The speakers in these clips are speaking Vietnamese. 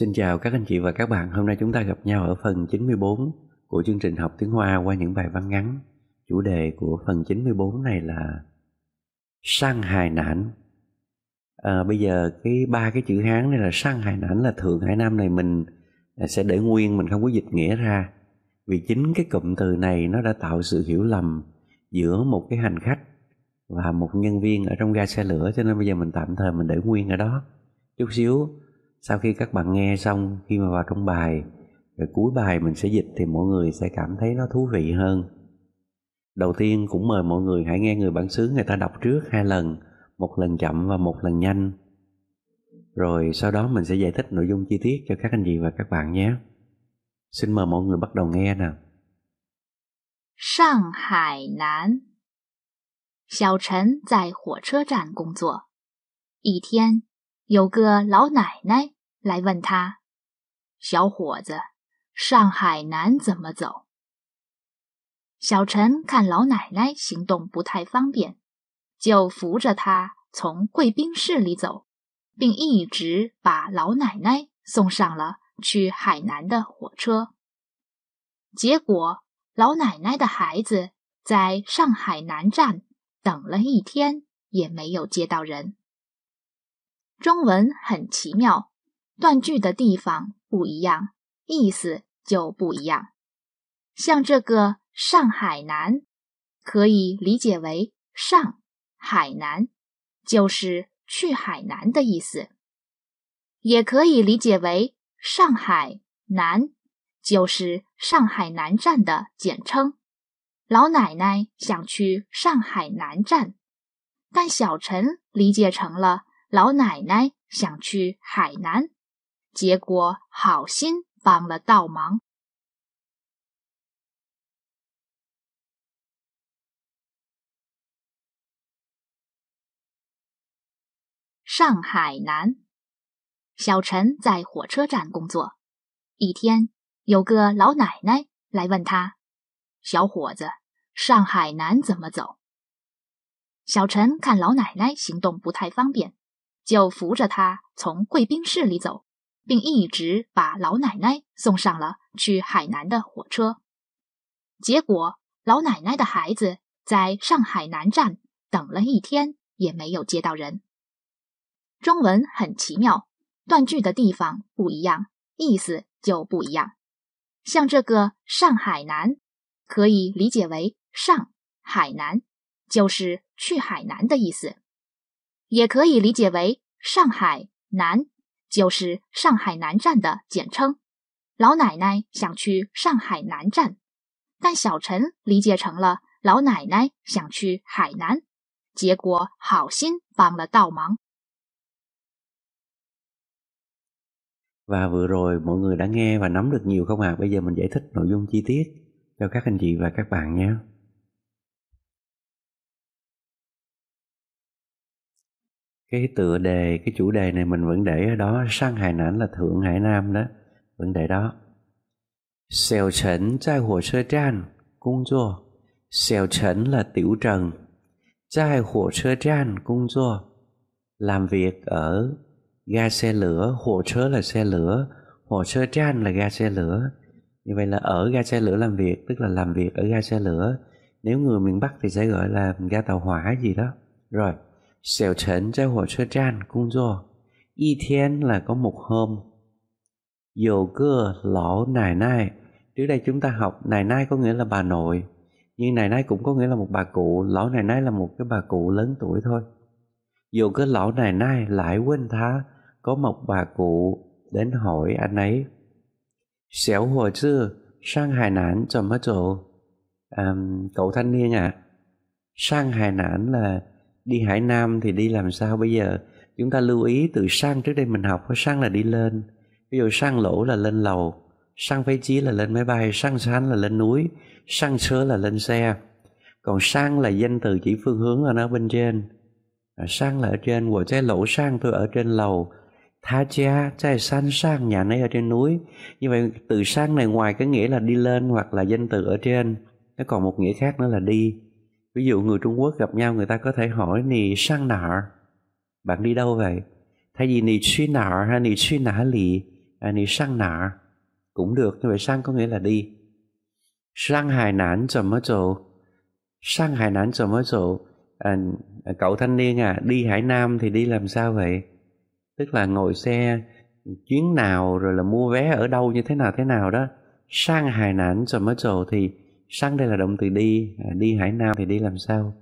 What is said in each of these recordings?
Xin chào các anh chị và các bạn, hôm nay chúng ta gặp nhau ở phần 94 của chương trình học tiếng Hoa qua những bài văn ngắn. Chủ đề của phần 94 này là sang hài nản. À, bây giờ cái ba cái chữ Hán này là sang hài nản là thượng hải nam này mình à, sẽ để nguyên mình không có dịch nghĩa ra. Vì chính cái cụm từ này nó đã tạo sự hiểu lầm giữa một cái hành khách và một nhân viên ở trong ga xe lửa cho nên bây giờ mình tạm thời mình để nguyên ở đó. Chút xíu sau khi các bạn nghe xong khi mà vào trong bài rồi cuối bài mình sẽ dịch thì mọi người sẽ cảm thấy nó thú vị hơn đầu tiên cũng mời mọi người hãy nghe người bản xứ người ta đọc trước hai lần một lần chậm và một lần nhanh rồi sau đó mình sẽ giải thích nội dung chi tiết cho các anh chị và các bạn nhé xin mời mọi người bắt đầu nghe nè Thượng Hải Nam 小陈在火车站工作。一天，有个老奶奶来问他，小伙子，上海南怎么走？小陈看老奶奶行动不太方便，就扶着她从贵宾室里走，并一直把老奶奶送上了去海南的火车。结果，老奶奶的孩子在上海南站等了一天，也没有接到人。中文很奇妙。断句的地方不一样，意思就不一样。像这个“上海南”，可以理解为“上海南”，就是去海南的意思；也可以理解为“上海南”，就是上海南站的简称。老奶奶想去上海南站，但小陈理解成了老奶奶想去海南。结果，好心帮了倒忙。上海南，小陈在火车站工作。一天，有个老奶奶来问他：“小伙子，上海南怎么走？”小陈看老奶奶行动不太方便，就扶着她从贵宾室里走。并一直把老奶奶送上了去海南的火车，结果老奶奶的孩子在上海南站等了一天，也没有接到人。中文很奇妙，断句的地方不一样，意思就不一样。像这个“上海南”，可以理解为“上海南”，就是去海南的意思；也可以理解为“上海南”。就是上海南站的简称。老奶奶想去上海南站，但小陈理解成了老奶奶想去海南，结果好心帮了倒忙。Và vừa rồi mọi người đã nghe và nắm được nhiều không ạ, bây giờ mình giải thích nội dung chi tiết cho các anh chị và các bạn nhé. cái tựa đề cái chủ đề này mình vẫn để ở đó sang hải nản là thượng hải nam đó vẫn để đó xèo trấn trai hồ sơ trang công do xèo trấn là tiểu trần trai hồ sơ trang công do làm việc ở ga xe lửa hồ sơ là xe lửa hồ sơ trang là ga xe lửa như vậy là ở ga xe lửa làm việc tức là làm việc ở ga xe lửa nếu người miền bắc thì sẽ gọi là ga tàu hỏa gì đó rồi 小陈在火车站工作，一天 là có một hôm. Dầu cơ lão nài nai. Trước đây chúng ta học nài nai có nghĩa là bà nội. Nhưng nài nai cũng có nghĩa là một bà cụ. Lão nài nai là một cái bà cụ lớn tuổi thôi. Dầu cơ lão nài nai lại quên thá. Có một bà cụ đến hỏi anh ấy. Xẻo hồ chứ, sang Hải Nản cho mất chỗ. À, cậu thanh niên à, sang Hải Nản là đi Hải Nam thì đi làm sao bây giờ chúng ta lưu ý từ sang trước đây mình học sang là đi lên ví dụ sang lỗ là lên lầu sang phế chí là lên máy bay sang sán là lên núi sang sớ là lên xe còn sang là danh từ chỉ phương hướng ở nó bên trên à, sang là ở trên của xe lỗ sang tôi ở trên lầu tha cha trái san sang nhà này ở trên núi như vậy từ sang này ngoài cái nghĩa là đi lên hoặc là danh từ ở trên nó còn một nghĩa khác nữa là đi ví dụ người trung quốc gặp nhau người ta có thể hỏi nì sang nợ bạn đi đâu vậy thay vì nì suy nợ hay nì suy nã lì à, nì sang nợ cũng được như vậy sang có nghĩa là đi sang hài nản chầm ở chỗ sang hải nản chầm ở chỗ à, cậu thanh niên à đi hải nam thì đi làm sao vậy tức là ngồi xe chuyến nào rồi là mua vé ở đâu như thế nào thế nào đó sang hải nản chầm ở chỗ thì sang đây là động từ đi à, đi hải nam thì đi làm sao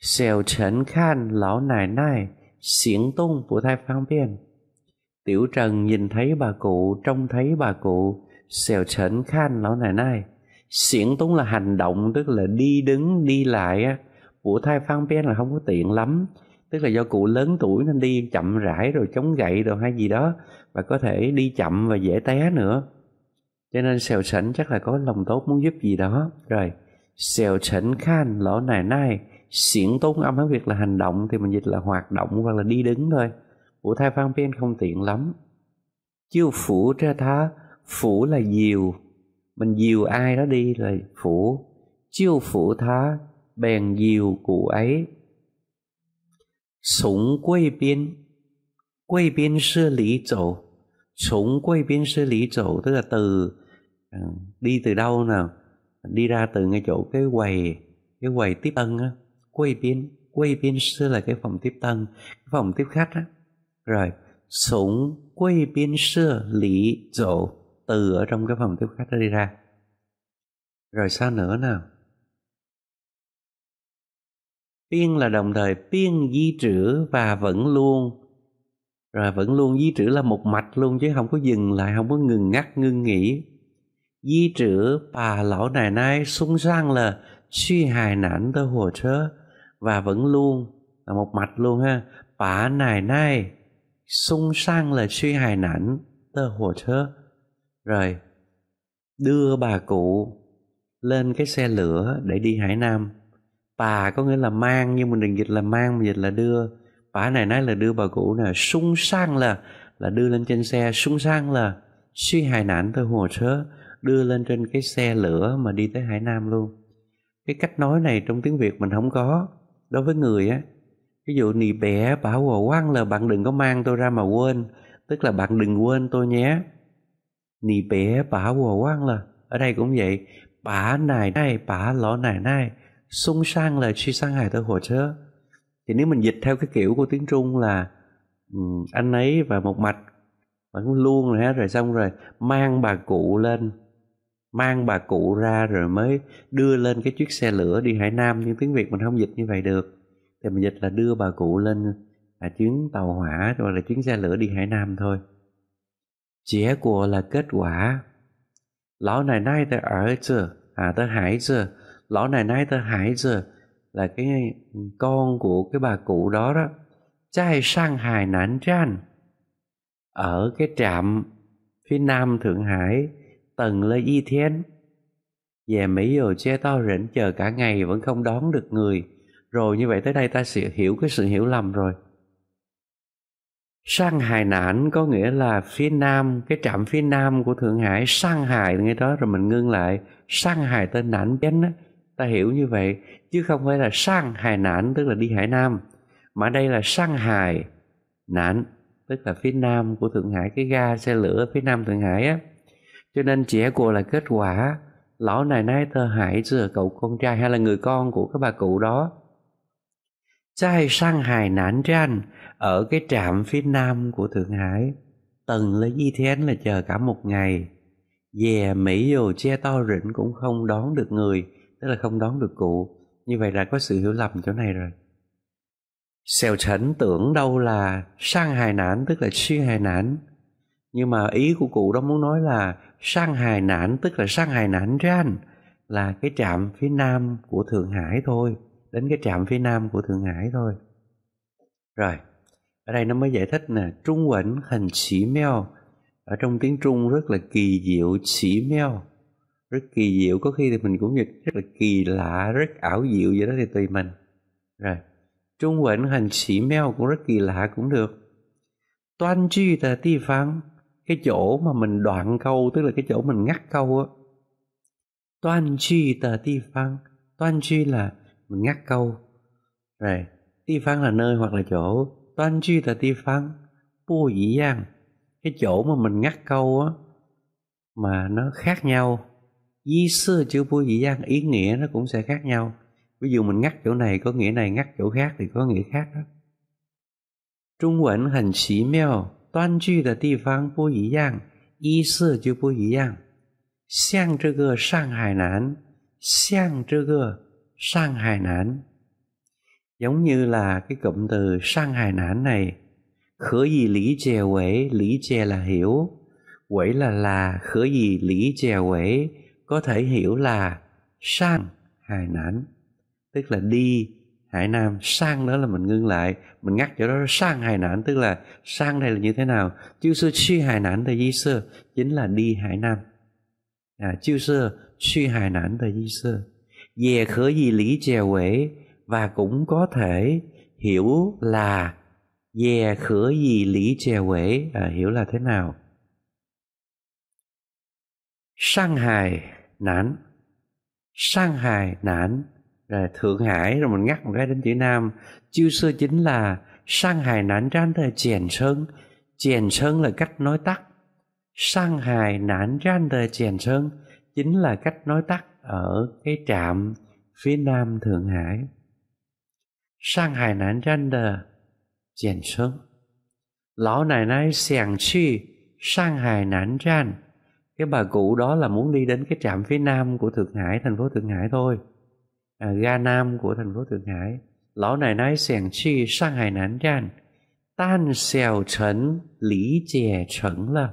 xèo trấn khan lão nải nai xiển tung phụ thai phang biên tiểu trần nhìn thấy bà cụ trông thấy bà cụ xèo trấn khan lão nải nai xiển tung là hành động tức là đi đứng đi lại á của thai phang biên là không có tiện lắm tức là do cụ lớn tuổi nên đi chậm rãi rồi chống gậy rồi hay gì đó và có thể đi chậm và dễ té nữa cho nên sèo sẩn chắc là có lòng tốt muốn giúp gì đó rồi sèo sẩn khan lỗ này nay xiển tốn âm Hán việc là hành động thì mình dịch là hoạt động hoặc là đi đứng thôi của thai phan phiên không tiện lắm chiêu phủ ra thá phủ là diều mình diều ai đó đi là phủ chiêu phủ thá bèn diều cụ ấy sủng quê biên quê biên xưa lý chỗ sống quay bên xử lý chỗ tức là từ ờ, đi từ đâu nào đi ra từ ngay chỗ cái quầy cái quầy tiếp tân á quay bên quay bên xưa là cái phòng tiếp tân cái phòng tiếp khách á rồi sống quay bên sơ lý chỗ từ ở trong cái phòng tiếp khách đó đi ra rồi sao nữa nào Biên là đồng thời biên di trữ và vẫn luôn rồi vẫn luôn di trữ là một mạch luôn chứ không có dừng lại không có ngừng ngắt ngưng nghỉ di trữ bà lão này nay sung sang là suy hài nản tới hồ chớ và vẫn luôn là một mạch luôn ha bà này nay sung sang là suy hài nản tới hồ chớ rồi đưa bà cụ lên cái xe lửa để đi Hải Nam. Bà có nghĩa là mang nhưng mình đừng dịch là mang, mình dịch là đưa bà này nói là đưa bà cụ là sung sang là là đưa lên trên xe sung sang là suy hài nạn tới hồ sơ đưa lên trên cái xe lửa mà đi tới Hải Nam luôn cái cách nói này trong tiếng Việt mình không có đối với người á ví dụ nì bẻ bảo hồ quăng là bạn đừng có mang tôi ra mà quên tức là bạn đừng quên tôi nhé nì bẻ bảo hồ quăng là ở đây cũng vậy bả này này bả lọ này này sung sang là suy sang hài tới hồ sơ thì nếu mình dịch theo cái kiểu của tiếng trung là um, anh ấy và một mạch vẫn luôn rồi hết rồi xong rồi mang bà cụ lên mang bà cụ ra rồi mới đưa lên cái chiếc xe lửa đi hải nam nhưng tiếng việt mình không dịch như vậy được thì mình dịch là đưa bà cụ lên là chuyến tàu hỏa hoặc là chuyến xe lửa đi hải nam thôi Chĩa của là kết quả Lão này nay ta ở chưa À ta hải chưa Lão này nay ta hải chưa là cái con của cái bà cụ đó đó trai sang Hải nản tranh ở cái trạm phía nam Thượng Hải tầng Lê Y Thiên về Mỹ giờ che to rỉnh chờ cả ngày vẫn không đón được người rồi như vậy tới đây ta sẽ hiểu cái sự hiểu lầm rồi sang Hải Nản có nghĩa là phía nam cái trạm phía nam của Thượng Hải sang Hải ngay đó rồi mình ngưng lại sang Hải tên Nản Bén ta hiểu như vậy chứ không phải là sang Hải nản tức là đi Hải Nam mà đây là sang Hải nản tức là phía nam của Thượng Hải cái ga xe lửa phía nam Thượng Hải á cho nên trẻ của là kết quả lão này nay thơ Hải giờ cậu con trai hay là người con của cái bà cụ đó trai sang Hải Nạn Tranh ở cái trạm phía nam của Thượng Hải tần lấy di thén là chờ cả một ngày về Mỹ dù che to rỉnh cũng không đón được người tức là không đón được cụ như vậy là có sự hiểu lầm chỗ này rồi xèo chẩn tưởng đâu là sang hài nản tức là xuyên hài nản nhưng mà ý của cụ đó muốn nói là sang hài nản tức là sang hài nản ran là cái trạm phía nam của thượng hải thôi đến cái trạm phía nam của thượng hải thôi rồi ở đây nó mới giải thích nè trung quẩn hình chỉ mèo ở trong tiếng trung rất là kỳ diệu chỉ mèo rất kỳ diệu có khi thì mình cũng dịch rất là kỳ lạ rất ảo diệu vậy đó thì tùy mình rồi trung hành sĩ mèo cũng rất kỳ lạ cũng được toan chi là ti phán cái chỗ mà mình đoạn câu tức là cái chỗ mình ngắt câu á toan chi là ti phán toan chi là mình ngắt câu rồi ti phán là nơi hoặc là chỗ toan chi là ti phán bua dĩ dàng cái chỗ mà mình ngắt câu á mà nó khác nhau Di sơ chữ bùi dị gian ý nghĩa nó cũng sẽ khác nhau. Ví dụ mình ngắt chỗ này có nghĩa này, ngắt chỗ khác thì có nghĩa khác đó. Trung Quốc hẳn xí mèo, toan chư là địa phương bùi dị gian, ý sư chữ bùi dị gian. Xiang chữ gơ sang hải nán, xiang chữ gơ sang hải nán. Giống như là cái cụm từ sang hải nán này, khở gì lý chè quế, lý chè là hiểu, quế là là, khở gì lý chè quế, có thể hiểu là sang Hải Nam tức là đi Hải Nam sang đó là mình ngưng lại mình ngắt chỗ đó sang Hải Nam tức là sang đây là như thế nào chiêu sư suy Hải Nam từ di xưa chính là đi Hải Nam à, chiêu sư suy Hải Nam từ di xưa về khởi gì lý trèo quế và cũng có thể hiểu là về khởi gì lý trèo quế à, hiểu là thế nào sang Hải nản sang hài nản rồi thượng hải rồi mình ngắt một cái đến chữ nam chiêu xưa chính là sang hài nản ran thời chèn sơn chèn sơn là cách nói tắt sang hài nản ran thời chèn sơn chính là cách nói tắt ở cái trạm phía nam thượng hải sang hài nản ran đờ chèn sơn lão này nói xiàng chi sang hài nản ran cái bà cụ đó là muốn đi đến cái trạm phía nam của thượng hải thành phố thượng hải thôi à, ga nam của thành phố thượng hải lão này nói sẻng chi sang hải nán chan tan xèo trấn lý chè trấn là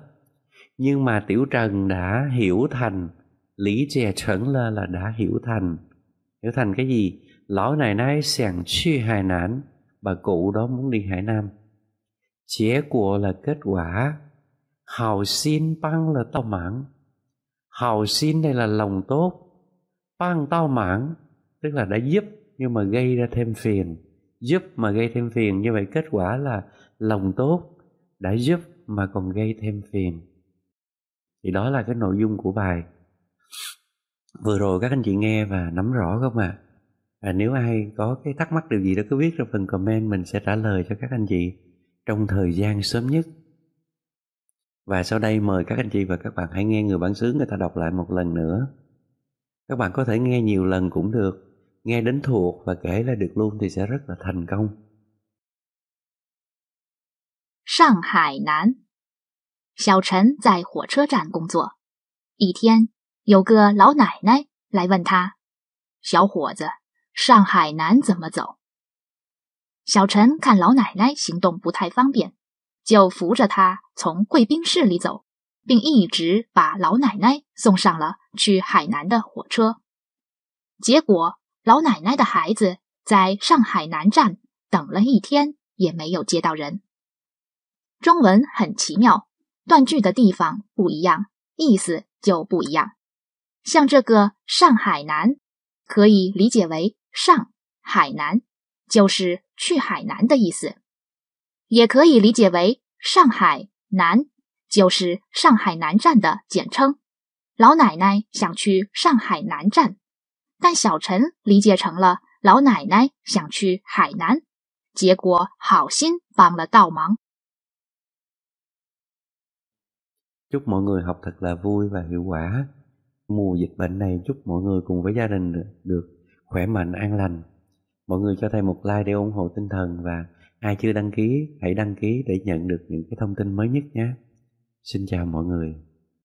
nhưng mà tiểu trần đã hiểu thành lý chè trấn là là đã hiểu thành hiểu thành cái gì lão này nói sẻng chi hải nán bà cụ đó muốn đi hải nam Chế của là kết quả hào xin băng là tao mảng hào xin đây là lòng tốt băng tao mảng tức là đã giúp nhưng mà gây ra thêm phiền giúp mà gây thêm phiền như vậy kết quả là lòng tốt đã giúp mà còn gây thêm phiền thì đó là cái nội dung của bài vừa rồi các anh chị nghe và nắm rõ không ạ à? à, nếu ai có cái thắc mắc điều gì đó cứ viết trong phần comment mình sẽ trả lời cho các anh chị trong thời gian sớm nhất và sau đây mời các anh chị và các bạn hãy nghe người bản xứ người ta đọc lại một lần nữa. Các bạn có thể nghe nhiều lần cũng được, nghe đến thuộc và kể ra được luôn thì sẽ rất là thành công. Thượng Hải Nam Tiểu Trần 小陈在火车站工作。一天，有个老奶奶来问他：“小伙子，上海南怎么走？”小陈看老奶奶行动不太方便，就扶着他从贵宾室里走，并一直把老奶奶送上了去海南的火车。结果，老奶奶的孩子在上海南站等了一天，也没有接到人。中文很奇妙，断句的地方不一样，意思就不一样。像这个“上海南”，可以理解为“上海南”，就是去海南的意思。也可以理解为上海南，就是上海南站的简称。老奶奶想去上海南站，但小陈理解成了老奶奶想去海南，结果好心帮了倒忙。Chúc mọi người học thật là vui và hiệu quả. Mùa dịch bệnh này chúc mọi người cùng với gia đình được khỏe mạnh an lành. Mọi người cho thầy một like để ủng hộ tinh thần và Ai chưa đăng ký, hãy đăng ký để nhận được những cái thông tin mới nhất nhé. Xin chào mọi người.